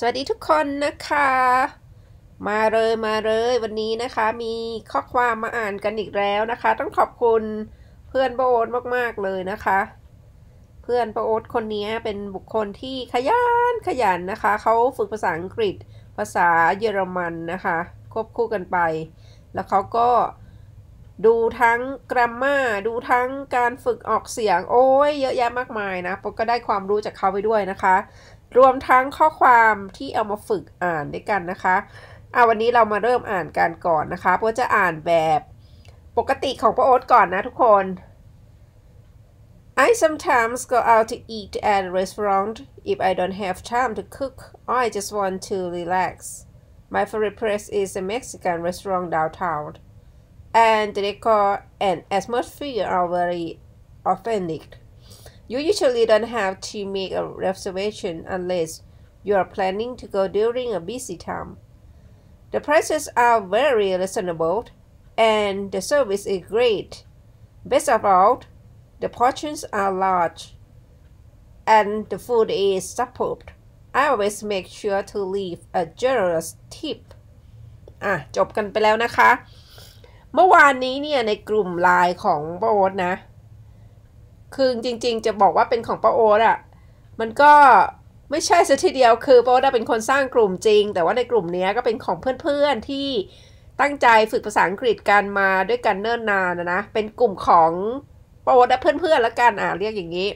สวัสดีทุกคนนะคะ มาเลยมาเลยวันนี้นะคะมีข้อความมาอ่านกันอีกแล้วนะคะ ต้องขอบคุณเพื่อนโบโอ๊ตมากๆเลยนะคะ เพื่อนโบโอ๊ตคนนี้เป็นบุคคลที่ขยันขยันนะคะ เขาฝึกภาษาอังกฤษ ภาษาเยอรมันนะคะ ควบคู่กันไป แล้วเขาก็ดูทั้งกรามาดูทั้งการฝึกออกเสียง โอ้ยเยอะแยะมากมายนะผมก็ได้ความรู้จากเขาไปด้วยนะคะรวมทั้งข้อความที่เอามาฝึกอ่านด้วยกันนะคะอาวันนี้เรามาเริ่มอ่านกันก่อนนะคะ เพราะจะอ่านแบบปกติของพระโอ๊ตก่อนนะทุกคน I sometimes go out to eat at a restaurant if I don't have time to cook or I just want to relax. My favorite place is a Mexican restaurant downtown, and the decor and atmosphere are very authentic. You usually don't have to make a reservation unless you are planning to go during a busy time. The prices are very reasonable and the service is great. Best of all, the portions are large and the food is superb. I always make sure to leave a generous tip อ่ะจบกันไปแล้วนะคะ ah, คือจริงๆ จะบอกว่าเป็นของป้าโอ๊ตอะมันก็ไม่ใช่ซะทีเดียว คือป้าโอ๊ตเป็นคนสร้างกลุ่มจริง แต่ว่าในกลุ่มนี้ก็เป็นของเพื่อนๆที่ตั้งใจฝึกภาษาอังกฤษกันมาด้วยกันเนิ่นนานนะเป็นกลุ่มของป้าโอ๊ตและเพื่อนๆแล้วกันอ่าเรียกอย่างนี้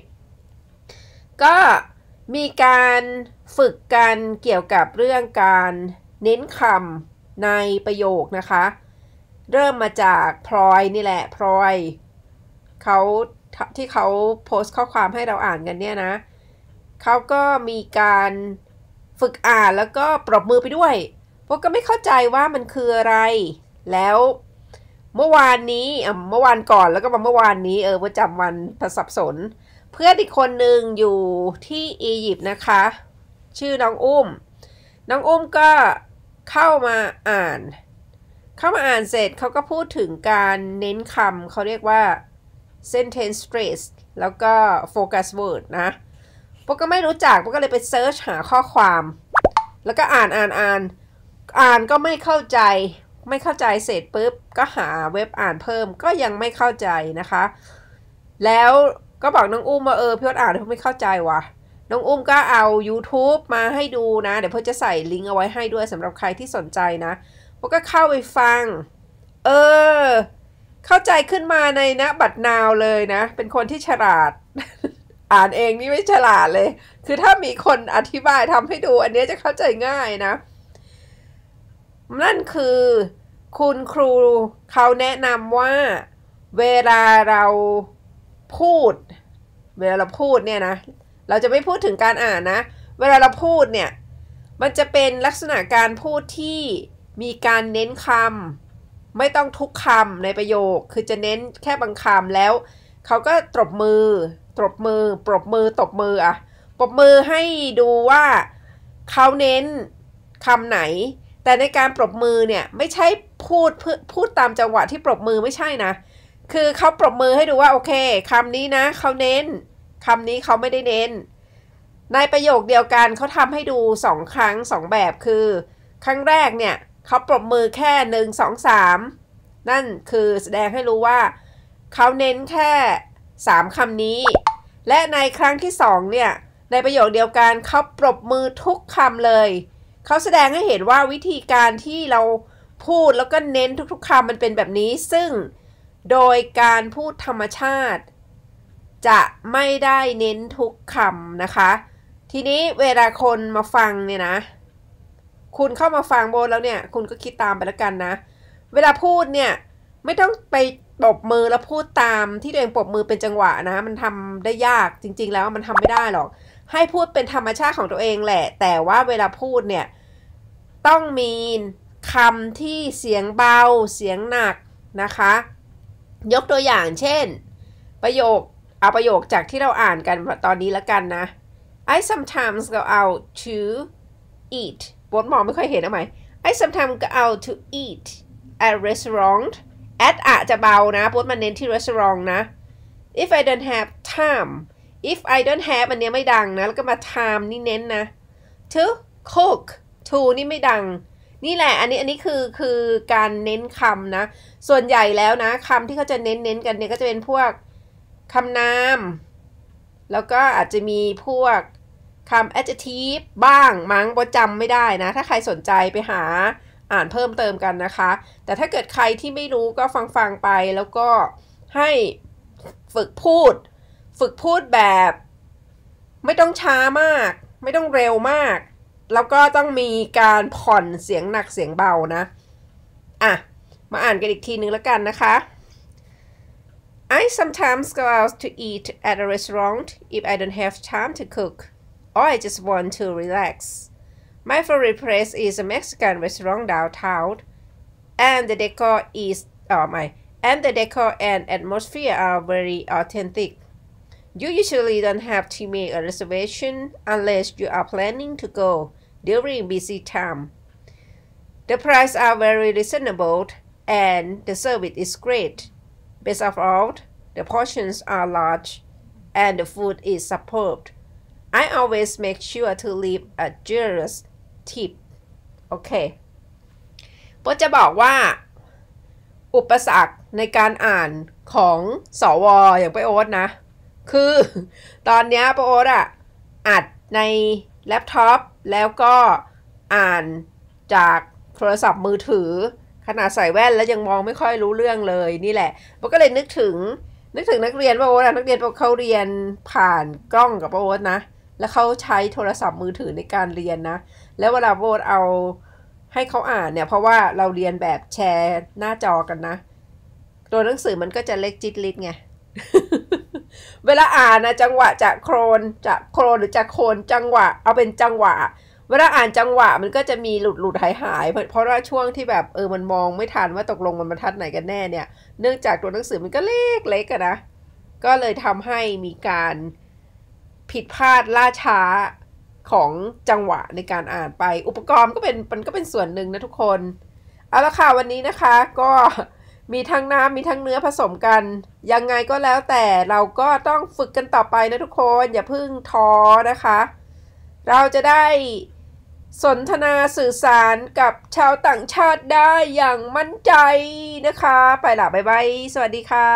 ก็มีการฝึกกันเกี่ยวกับเรื่องการเน้นคำในประโยคนะคะ เริ่มมาจากพลอยนี่แหละ พลอยเขาที่เขาโพสต์ข้อความให้เราอ่านกันเนี่ยนะ เขาก็มีการฝึกอ่านแล้วก็ปรบมือไปด้วย พวกก็ไม่เข้าใจว่ามันคืออะไร แล้ว เมื่อวานนี้เมื่อวานก่อนแล้วก็มาเมื่อวานนี้เออว่าจำวันผสับสน เพื่อนอีกคนหนึ่งอยู่ที่อียิปต์นะคะ ชื่อน้องอุ้ม น้องอุ้มก็เข้ามาอ่าน เข้ามาอ่านเสร็จเขาก็พูดถึงการเน้นคำเขาเรียกว่า sentence stress แล้วก็ focus word นะ พวกก็ไม่รู้จัก พวกก็เลยไปเซิร์ชหาข้อความ แล้วก็อ่านอ่านอ่านอ่านก็ไม่เข้าใจ ไม่เข้าใจเสร็จปุ๊บ ก็หาเว็บอ่านเพิ่ม ก็ยังไม่เข้าใจนะคะ แล้วก็บอกน้องอุ้มว่าเออพี่อ่านพี่ไม่เข้าใจว่ะ น้องอุ้มก็เอา YouTube มาให้ดูนะ เดี๋ยวพ่อจะใส่ลิงก์เอาไว้ให้ด้วยสำหรับใครที่สนใจนะ พวกก็เข้าไปฟัง เออเข้าใจขึ้นมาในนะบัตรนาวเลยนะเป็นคนที่ฉลาด อ่านเองนี่ไม่ฉลาดเลย คือถ้ามีคนอธิบายทำให้ดู อันนี้จะเข้าใจง่ายนะนั่นคือคุณครูเขาแนะนำว่า เวลาเราพูด เวลาเราพูดเนี่ยนะ เราจะไม่พูดถึงการอ่านนะเวลาเราพูดเนี่ย มันจะเป็นลักษณะการพูดที่มีการเน้นคำไม่ต้องทุกคำในประโยค คือจะเน้นแค่บางคำแล้วเขาก็ตบมือ ตบมือ ปรบมือ ตบมืออะปรบมือให้ดูว่าเขาเน้นคำไหน แต่ในการปรบมือเนี่ยไม่ใช่พูดพูดตามจังหวะที่ปรบมือไม่ใช่นะ คือเขาปรบมือให้ดูว่า โอเคคำนี้นะเขาเน้นคำนี้เขาไม่ได้เน้น ในประโยคเดียวกันเขาทำให้ดูสองครั้งสองแบบคือ ครั้งแรกเนี่ยเขาปรบมือแค่หนึ่งสองสามนั่นคือแสดงให้รู้ว่า เขาเน้นแค่สามคำนี้ และในครั้งที่สองเนี่ยในประโยคเดียวกันเขาปรบมือทุกคำเลย เขาแสดงให้เห็นว่าวิธีการที่เราพูดแล้วก็เน้นทุกๆคำมันเป็นแบบนี้ ซึ่งโดยการพูดธรรมชาติ จะไม่ได้เน้นทุกคำนะคะ ทีนี้เวลาคนมาฟังเนี่ยนะคุณเข้ามาฟังโบนแล้วเนี่ย คุณก็คิดตามไปแล้วกันนะ เวลาพูดเนี่ย ไม่ต้องไปปรบมือแล้วพูดตามที่ตัวเองปรบมือเป็นจังหวะนะมันทำได้ยากจริงๆ แล้วมันทำไม่ได้หรอก ให้พูดเป็นธรรมชาติของตัวเองแหละ แต่ว่าเวลาพูดเนี่ย ต้องมีคำที่เสียงเบาเสียงหนักนะคะ ยกตัวอย่างเช่น ประโยค เอาประโยคจากที่เราอ่านกันตอนนี้แล้วกันนะ I sometimes go out to eat บนมองไม่ค่อยเห็นเอาไหม I sometimes go out to eat at restaurant at อะจะเบานะบนมันเน้นที่ restaurant นะ if I don't have time if I don't have อันเนี้ยไม่ดังนะ แล้วก็มา time นี่เน้นนะ to cook to นี่ไม่ดัง นี่แหละอันนี้ อันนี้คือคือการเน้นคำนะ ส่วนใหญ่แล้วนะคำที่เขาจะเน้นเน้นกันเนี่ยก็จะเป็นพวกคำนามแล้วก็อาจจะมีพวกคำ adjective บ้างมั้งบดจำไม่ได้นะ ถ้าใครสนใจไปหาอ่านเพิ่มเติมกันนะคะ แต่ถ้าเกิดใครที่ไม่รู้ก็ฟังฟังไปแล้วก็ให้ฝึกพูด ฝึกพูดแบบ ไม่ต้องช้ามาก ไม่ต้องเร็วมาก แล้วก็ต้องมีการผ่อนเสียงหนักเสียงเบานะ อ่ะ มาอ่านกันอีกทีนึงแล้วกันนะคะ I sometimes go out to eat at a restaurant if I don't have time to cook or I just want to relax. My favorite place is a Mexican restaurant downtown, and the decor is oh my and the decor and atmosphere are very authentic. You usually don't have to make a reservation unless you are planning to go during busy time. The prices are very reasonable and the service is great. Best of all, the portions are large and the food is superb. I always make sure to leave a generous tip โอเคโปจะบอกว่า อุปสรรคในการอ่านของสวออย่างไปโอ๊ตนะ คือตอนนี้ปโอ๊ตอะอัดในแล็ปท็อปแล้วก็อ่านจากโทรศัพท์มือถือ ขนาดใส่แว่นแล้วยังมองไม่ค่อยรู้เรื่องเลยนี่แหละปก็เลยนึกถึงนึกถึงนักเรียนปโอ๊ตนักเรียนเขาเรียนผ่านกล้องกับปโอ๊ตนะแล้วเขาใช้โทรศัพท์มือถือในการเรียนนะ แล้วเวลาโบสเอาให้เขาอ่านเนี่ย เพราะว่าเราเรียนแบบแชร์หน้าจอกันนะ ตัวหนังสือมันก็จะเล็กจิตลิดไง เวลาอ่านนะจังหวะจะโครน จะโครนหรือจะโคนจังหวะ เอาเป็นจังหวะ เวลาอ่านจังหวะมันก็จะมีหลุดหลุดหายหายเพราะว่าช่วงที่แบบเออมันมองไม่ทันว่าตกลงมันบรรทัดไหนกันแน่เนี่ย เนื่องจากตัวหนังสือมันก็เล็กเล็กนะ ก็เลยทำให้มีการผิดพลาดล่าช้าของจังหวะในการอ่านไปอุปกรณ์ก็เป็นมันก็เป็น ส่วนหนึ่งนะทุกคนเอาละค่ะวันนี้นะคะ ก็มีทั้งน้ำมีทั้งเนื้อผสมกัน ยังไงก็แล้วแต่เราก็ต้องฝึกกันต่อไปนะทุกคนอย่าพึ่งท้อนะคะ เราจะได้สนทนาสื่อสารกับชาวต่างชาติได้อย่างมั่นใจนะคะ ไปละบ๊าย บาย สวัสดีค่ะ